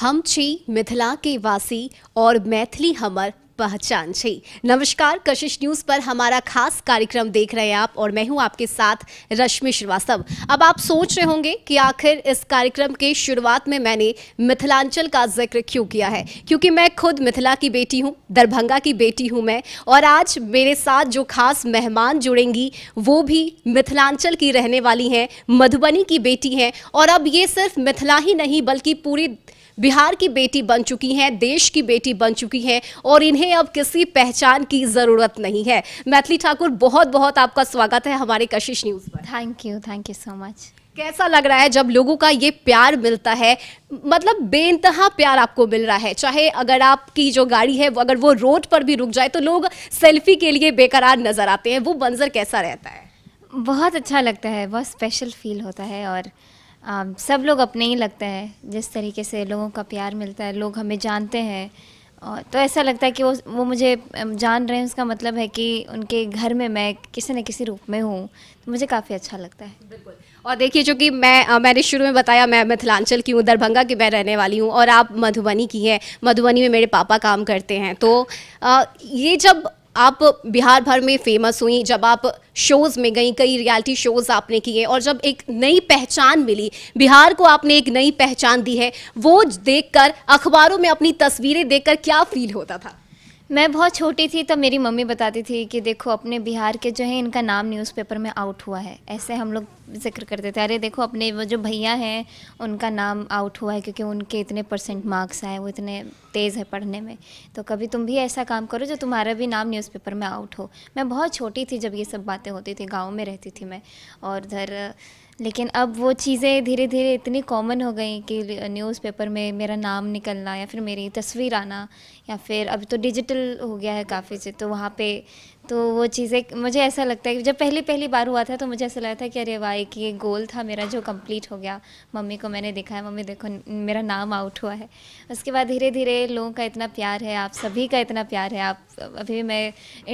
हम छी मिथिला के वासी और मैथिली हमर पहचान छी नमस्कार कशिश न्यूज पर हमारा खास कार्यक्रम देख रहे हैं आप और मैं हूं आपके साथ रश्मि श्रीवास्तव अब आप सोच रहे होंगे कि आखिर इस कार्यक्रम के शुरुआत में मैंने मिथिलांचल का जिक्र क्यों किया है क्योंकि मैं खुद मिथिला की बेटी हूं दरभंगा की बेटी हूं मैं और आज मेरे साथ जो खास मेहमान जुड़ेंगी वो भी मिथिलांचल की रहने वाली हैं मधुबनी की बेटी हैं और अब ये सिर्फ मिथिला ही नहीं बल्कि पूरी बिहार की बेटी बन चुकी हैं देश की बेटी बन चुकी हैं और इन्हें अब किसी पहचान की ज़रूरत नहीं है मैथिली ठाकुर बहुत बहुत आपका स्वागत है हमारे कशिश न्यूज़ पर thank you thank you so much कैसा लग रहा है जब लोगों का ये प्यार मिलता है मतलब बेनतहा प्यार आपको मिल रहा है चाहे अगर आपकी जो गाड़ी है अगर वो रोड पर भी रुक जाए तो लोग सेल्फी के लिए बेकरार नज़र आते हैं वो मंजर कैसा रहता है बहुत अच्छा लगता है बहुत स्पेशल फील होता है और सब लोग अपने ही लगता है जिस तरीके से लोगों का प्यार मिलता है लोग हमें जानते हैं तो ऐसा लगता है कि वो वो मुझे जान रहे हैं उसका मतलब है कि उनके घर में मैं किसी न किसी रूप में हूँ तो मुझे काफ़ी अच्छा लगता है बिल्कुल और देखिए चूँकि मैं मैंने शुरू में बताया मैं मिथिलांचल की हूँ दरभंगा की मैं रहने वाली हूँ और आप मधुबनी की हैं मधुबनी में मेरे पापा काम करते हैं तो आ, ये जब आप बिहार भर में फेमस हुई जब आप शोज़ में गई कई रियलिटी शोज़ आपने किए और जब एक नई पहचान मिली बिहार को आपने एक नई पहचान दी है वो देखकर अखबारों में अपनी तस्वीरें देखकर क्या फील होता था मैं बहुत छोटी थी तब मेरी मम्मी बताती थी कि देखो अपने बिहार के जो है इनका नाम न्यूज़पेपर में आउट हुआ है ऐसे हम लोग जिक्र करते थे अरे देखो अपने वो जो भैया हैं उनका नाम आउट हुआ है क्योंकि उनके इतने परसेंट मार्क्स आए वो इतने तेज़ है पढ़ने में तो कभी तुम भी ऐसा काम करो जो तुम्हारा भी नाम न्यूज़पेपर में आउट हो मैं बहुत छोटी थी जब ये सब बातें होती थी गाँव में रहती थी मैं और इधर लेकिन अब वो चीज़ें धीरे धीरे इतनी कॉमन हो गई कि न्यूज़पेपर में मेरा नाम निकलना या फिर मेरी तस्वीर आना या फिर अब तो डिजिटल हो गया है काफ़ी से तो वहाँ पे तो वो चीज़ें मुझे ऐसा लगता है कि जब पहली पहली बार हुआ था तो मुझे ऐसा लगा था कि अरे वाह एक ये गोल था मेरा जो कंप्लीट हो गया मम्मी को मैंने देखा है मम्मी देखो मेरा नाम आउट हुआ है उसके बाद धीरे धीरे लोगों का इतना प्यार है आप सभी का इतना प्यार है आप अभी मैं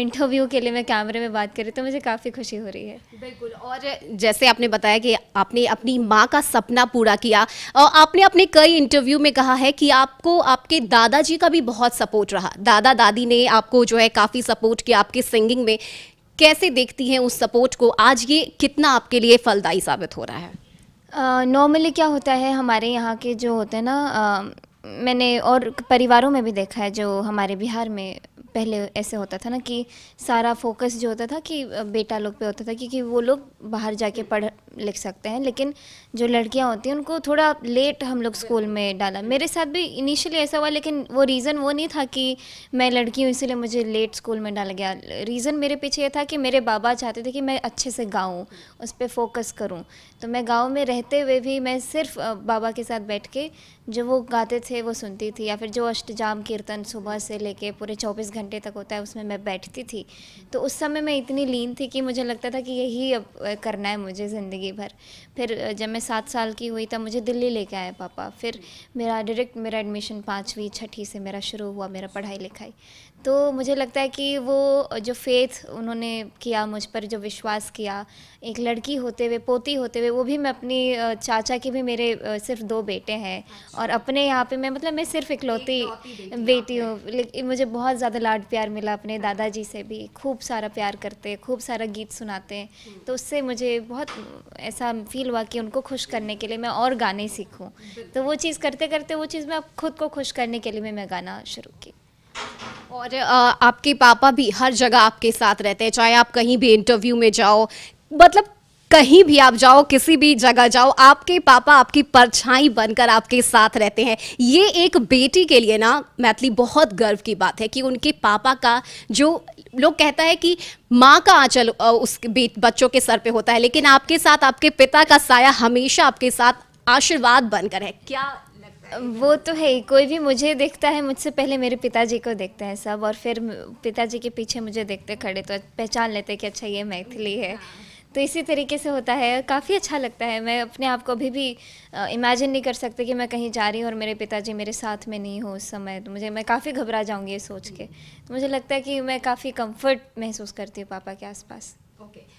इंटरव्यू के लिए मैं कैमरे में बात करी तो मुझे काफ़ी खुशी हो रही है बिल्कुल और जैसे आपने बताया कि आपने अपनी माँ का सपना पूरा किया और आपने अपने कई इंटरव्यू में कहा है कि आपको आपके दादाजी का भी बहुत सपोर्ट रहा दादा दादी ने आपको जो है काफ़ी सपोर्ट किया आपके सिंग सिंगिंग में कैसे देखती हैं उस सपोर्ट को आज ये कितना आपके लिए फलदायी साबित हो रहा है नॉर्मली uh, क्या होता है हमारे यहाँ के जो होते हैं ना uh, मैंने और परिवारों में भी देखा है जो हमारे बिहार में पहले ऐसे होता था ना कि सारा फोकस जो होता था कि बेटा लोग पे होता था क्योंकि वो लोग बाहर जाके पढ़ लिख सकते हैं लेकिन जो लड़कियां होती हैं उनको थोड़ा लेट हम लोग स्कूल में डाला मेरे साथ भी इनिशियली ऐसा हुआ लेकिन वो रीज़न वो नहीं था कि मैं लड़की हूँ इसीलिए मुझे लेट स्कूल में डाला गया रीज़न मेरे पीछे ये था कि मेरे बाबा चाहते थे कि मैं अच्छे से गाऊँ उस पर फोकस करूँ तो मैं गाँव में रहते हुए भी मैं सिर्फ बाबा के साथ बैठ के जो वो गाते थे वो सुनती थी या फिर जो अष्टजाम कीर्तन सुबह से लेके पूरे चौबीस घंटे तक होता है उसमें मैं बैठती थी तो उस समय मैं इतनी लीन थी कि मुझे लगता था कि यही अब करना है मुझे ज़िंदगी भर फिर जब मैं सात साल की हुई तब मुझे दिल्ली लेके आए पापा फिर मेरा डायरेक्ट मेरा एडमिशन पाँचवीं छठी से मेरा शुरू हुआ मेरा पढ़ाई लिखाई तो मुझे लगता है कि वो जो फेथ उन्होंने किया मुझ पर जो विश्वास किया एक लड़की होते हुए पोती होते हुए वो भी मैं अपनी चाचा के भी मेरे सिर्फ दो बेटे हैं अच्छा। और अपने यहाँ पे मैं मतलब मैं सिर्फ इकलौती बेटी हूँ लेकिन मुझे बहुत ज़्यादा लाड प्यार मिला अपने अच्छा। दादाजी से भी खूब सारा प्यार करते खूब सारा गीत सुनाते हम्म। तो उससे मुझे बहुत ऐसा फील हुआ कि उनको खुश करने के लिए मैं और गाने सीखूँ तो वो चीज़ करते करते वो चीज़ मैं खुद को खुश करने के लिए मैं गाना शुरू की और आपके पापा भी हर जगह आपके साथ रहते हैं चाहे आप कहीं भी इंटरव्यू में जाओ मतलब कहीं भी आप जाओ किसी भी जगह जाओ आपके पापा आपकी परछाई बनकर आपके साथ रहते हैं ये एक बेटी के लिए ना मैथिली बहुत गर्व की बात है कि उनके पापा का जो लोग कहता है कि माँ का आंचल उस बच्चों के सर पे होता है लेकिन आपके साथ आपके पिता का साया हमेशा आपके साथ आशीर्वाद बनकर है क्या वो तो है ही कोई भी मुझे देखता है मुझसे पहले मेरे पिताजी को देखते हैं सब और फिर पिताजी के पीछे मुझे देखते खड़े तो पहचान लेते कि अच्छा ये मैथिली है तो इसी तरीके से होता है काफ़ी अच्छा लगता है मैं अपने आप को अभी भी इमेजिन नहीं कर सकती कि मैं कहीं जा रही हूँ और मेरे पिताजी मेरे साथ में नहीं हो उस समय तो मुझे मैं काफ़ी घबरा जाऊँगी ये सोच के तो मुझे लगता है कि मैं काफ़ी कंफर्ट महसूस करती हूँ पापा के आसपास okay okay.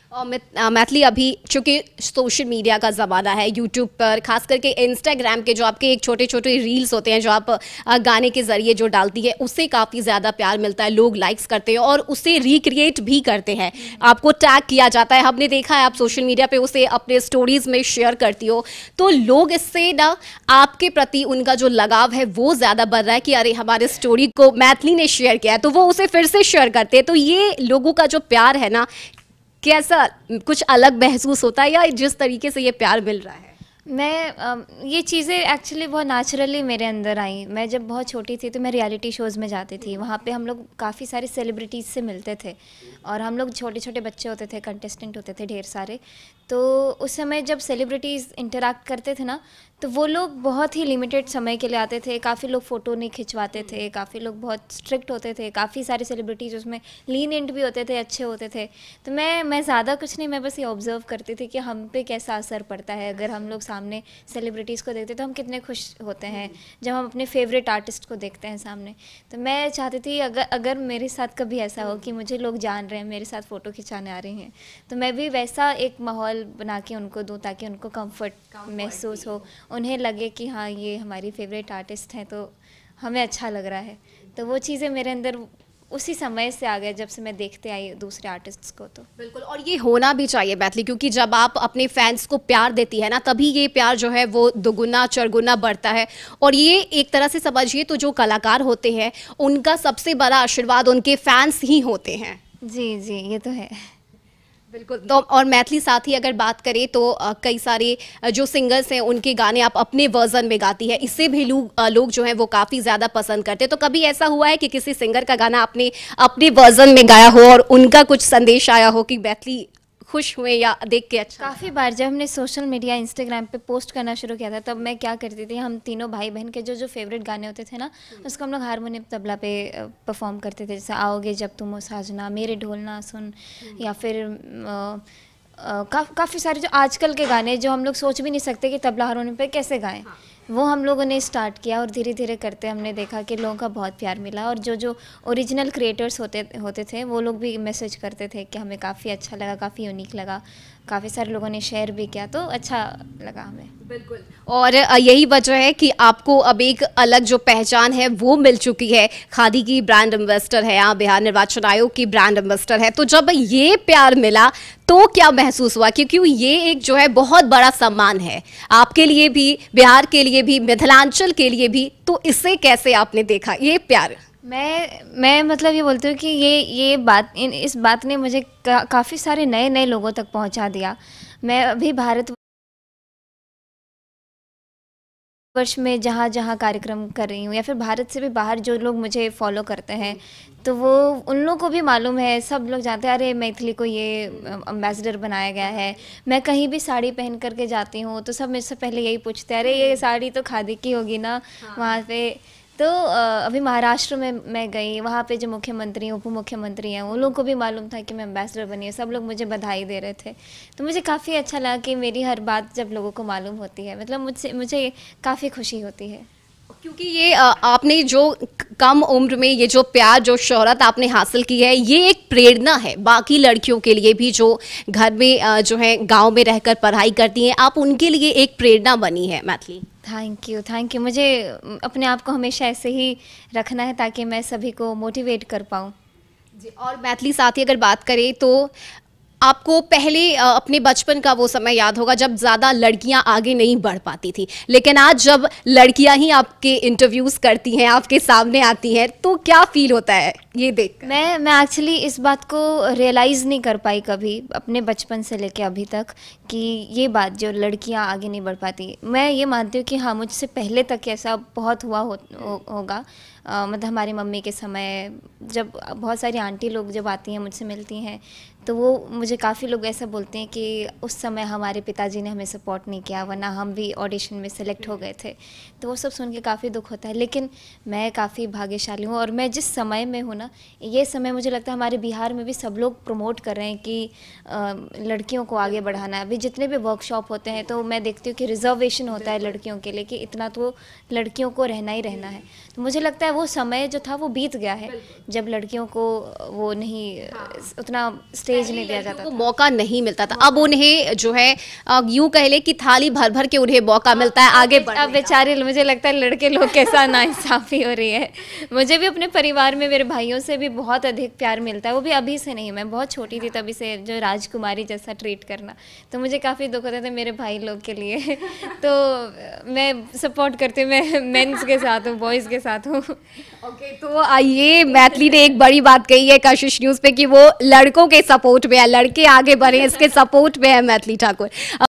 Maithili uh, uh, अभी चूंकि सोशल मीडिया का ज़माना है यूट्यूब पर खास करके इंस्टाग्राम के जो आपके एक छोटे छोटे रील्स होते हैं जो आप uh, गाने के ज़रिए जो डालती है उससे काफ़ी ज़्यादा प्यार मिलता है लोग लाइक्स करते हैं और उसे रिक्रिएट भी करते हैं आपको टैग किया जाता है हमने देखा है आप सोशल मीडिया पर उसे अपने स्टोरीज़ में शेयर करती हो तो लोग इससे ना आपके प्रति उनका जो लगाव है वो ज़्यादा बढ़ रहा है कि अरे हमारे स्टोरी को मैथिली ने शेयर किया है तो वो उसे फिर से शेयर करते हैं तो ये लोगों का जो प्यार है ना कि ऐसा कुछ अलग महसूस होता है या जिस तरीके से ये प्यार मिल रहा है मैं ये चीज़ें एक्चुअली बहुत नेचुरली मेरे अंदर आई मैं जब बहुत छोटी थी तो मैं रियलिटी शोज़ में जाती थी वहाँ पे हम लोग काफ़ी सारे सेलिब्रिटीज़ से मिलते थे और हम लोग छोटे छोटे बच्चे होते थे कंटेस्टेंट होते थे ढेर सारे तो उस समय जब सेलिब्रिटीज़ इंटरेक्ट करते थे ना तो वो लोग बहुत ही लिमिटेड समय के लिए आते थे काफ़ी लोग फ़ोटो नहीं खिंचवाते थे हम्म। काफ़ी लोग बहुत स्ट्रिक्ट होते थे काफ़ी सारे सेलिब्रिटीज़ उसमें लीनेंट भी होते थे अच्छे होते थे तो मैं मैं ज़्यादा कुछ नहीं मैं बस ये ऑब्ज़र्व करती थी कि हम पे कैसा असर पड़ता है अगर हम लोग सामने सेलिब्रिटीज़ को देखते तो हम कितने खुश होते हैं हम्म। जब हम अपने फेवरेट आर्टिस्ट को देखते हैं सामने तो मैं चाहती थी अगर अगर मेरे साथ कभी ऐसा हो कि हम्म। मुझे लोग जान रहे हैं मेरे साथ फ़ोटो खिंचाने आ रहे हैं तो मैं भी वैसा एक माहौल बना के उनको दूँ ताकि उनको कम्फर्ट महसूस हो उन्हें लगे कि हाँ ये हमारी फेवरेट आर्टिस्ट हैं तो हमें अच्छा लग रहा है तो वो चीज़ें मेरे अंदर उसी समय से आ गए जब से मैं देखते आई दूसरे आर्टिस्ट्स को तो बिल्कुल और ये होना भी चाहिए बैथली क्योंकि जब आप अपने फैंस को प्यार देती है ना तभी ये प्यार जो है वो दोगुना चरगुना बढ़ता है और ये एक तरह से समझिए तो जो कलाकार होते हैं उनका सबसे बड़ा आशीर्वाद उनके फैंस ही होते हैं जी जी ये तो है बिल्कुल तो और मैथिली साथ ही अगर बात करें तो कई सारे जो सिंगर्स हैं उनके गाने आप अपने वर्जन में गाती है इससे भी लोग लो जो हैं वो काफ़ी ज़्यादा पसंद करते हैं तो कभी ऐसा हुआ है कि किसी सिंगर का गाना आपने अपने वर्जन में गाया हो और उनका कुछ संदेश आया हो कि मैथिली खुश हुए या देख के अच्छा काफ़ी बार जब हमने सोशल मीडिया इंस्टाग्राम पे पोस्ट करना शुरू किया था तब मैं क्या करती थी हम तीनों भाई बहन के जो जो फेवरेट गाने होते थे ना हम्म। उसको हम लोग हारमोनियम तबला पे परफॉर्म करते थे जैसे आओगे जब तुम हो साजना मेरे ढोलना सुन हम्म। या फिर आ, काफ़ी सारे जो आजकल के गाने जो हम लोग सोच भी नहीं सकते कि तबला हारमोनियम पे कैसे गाएं हाँ। वो हम लोगों ने स्टार्ट किया और धीरे धीरे करते हमने देखा कि लोगों का बहुत प्यार मिला और जो जो ओरिजिनल क्रिएटर्स होते होते थे वो लोग भी मैसेज करते थे कि हमें काफ़ी अच्छा लगा काफ़ी यूनिक लगा काफ़ी सारे लोगों ने शेयर भी किया तो अच्छा लगा हमें बिल्कुल और यही वजह है कि आपको अब एक अलग जो पहचान है वो मिल चुकी है खादी की ब्रांड एम्बेस्टर है यहाँ बिहार निर्वाचन आयोग की ब्रांड एम्बेस्टर है तो जब ये प्यार मिला तो क्या महसूस हुआ क्योंकि ये एक जो है बहुत बड़ा सम्मान है आपके लिए भी बिहार के लिए भी मिथिलांचल के लिए भी तो इसे कैसे आपने देखा ये प्यार मैं मैं मतलब ये बोलती हूँ कि ये ये बात इन इस बात ने मुझे का, काफ़ी सारे नए नए लोगों तक पहुँचा दिया मैं अभी भारत वर्ष में जहाँ जहाँ कार्यक्रम कर रही हूँ या फिर भारत से भी बाहर जो लोग मुझे फॉलो करते हैं तो वो उन लोगों को भी मालूम है सब लोग जानते हैं अरे मैथिली को ये अम्बेसडर बनाया गया है मैं कहीं भी साड़ी पहन करके जाती हूँ तो सब मेरे से पहले यही पूछते हैं अरे ये साड़ी तो खादी की होगी ना हाँ। वहाँ पे तो अभी महाराष्ट्र में मैं गई वहाँ पे जो मुख्यमंत्री उप मुख्यमंत्री हैं उन लोगों को भी मालूम था कि मैं एम्बेसडर बनी हूँ सब लोग मुझे बधाई दे रहे थे तो मुझे काफ़ी अच्छा लगा कि मेरी हर बात जब लोगों को मालूम होती है मतलब मुझसे मुझे काफ़ी खुशी होती है क्योंकि ये आपने जो कम उम्र में ये जो प्यार जो शोहरत आपने हासिल की है ये एक प्रेरणा है बाकी लड़कियों के लिए भी जो घर में जो है गांव में रहकर पढ़ाई करती हैं आप उनके लिए एक प्रेरणा बनी है Maithili thank you thank you मुझे अपने आप को हमेशा ऐसे ही रखना है ताकि मैं सभी को मोटिवेट कर पाऊँ जी और मैथिली साथी अगर बात करें तो आपको पहले अपने बचपन का वो समय याद होगा जब ज़्यादा लड़कियां आगे नहीं बढ़ पाती थी लेकिन आज जब लड़कियां ही आपके इंटरव्यूज़ करती हैं आपके सामने आती हैं तो क्या फील होता है ये देख मैं मैं एक्चुअली इस बात को रियलाइज़ नहीं कर पाई कभी अपने बचपन से लेके अभी तक कि ये बात जो लड़कियां आगे नहीं बढ़ पाती मैं ये मानती हूँ कि हाँ मुझसे पहले तक ऐसा बहुत हुआ हो, हो, होगा मतलब हमारी मम्मी के समय जब बहुत सारी आंटी लोग जब आती हैं मुझसे मिलती हैं तो वो मुझे काफ़ी लोग ऐसा बोलते हैं कि उस समय हमारे पिताजी ने हमें सपोर्ट नहीं किया वरना हम भी ऑडिशन में सेलेक्ट हो गए थे तो वो सब सुन के काफ़ी दुख होता है लेकिन मैं काफ़ी भाग्यशाली हूँ और मैं जिस समय में हूँ ना ये समय मुझे लगता है हमारे बिहार में भी सब लोग प्रमोट कर रहे हैं कि लड़कियों को आगे बढ़ाना है अभी जितने भी वर्कशॉप होते हैं तो मैं देखती हूँ कि रिजर्वेशन होता है लड़कियों के लिए कि इतना तो लड़कियों को रहना ही रहना है तो मुझे लगता है वो समय जो था वो बीत गया है जब लड़कियों को वो नहीं हाँ। उतना स्टेज नहीं दिया जाता मौका नहीं मिलता था अब उन्हें जो है यूं कह ले कि थाली भर भर के उन्हें मौका हाँ, मिलता है आगे अब बेचारे मुझे लगता है लड़के लोग कैसा नाइंसाफी हो रही है मुझे भी अपने परिवार में मेरे भाइयों से भी बहुत अधिक प्यार मिलता है वो भी अभी से नहीं मैं बहुत छोटी थी हाँ। तभी से जो राजकुमारी जैसा ट्रीट करना तो मुझे काफ़ी दुख होता था मेरे भाई लोग के लिए तो मैं सपोर्ट करती हूँ मैं मेन्स के साथ हूँ बॉयज़ के साथ हूँ ओके तो आइए मैथिली ने एक बड़ी बात कही है कशिश न्यूज़ पे कि वो लड़कों के सपोर्ट में है लड़के आगे बढ़े इसके सपोर्ट में है मैथिली ठाकुर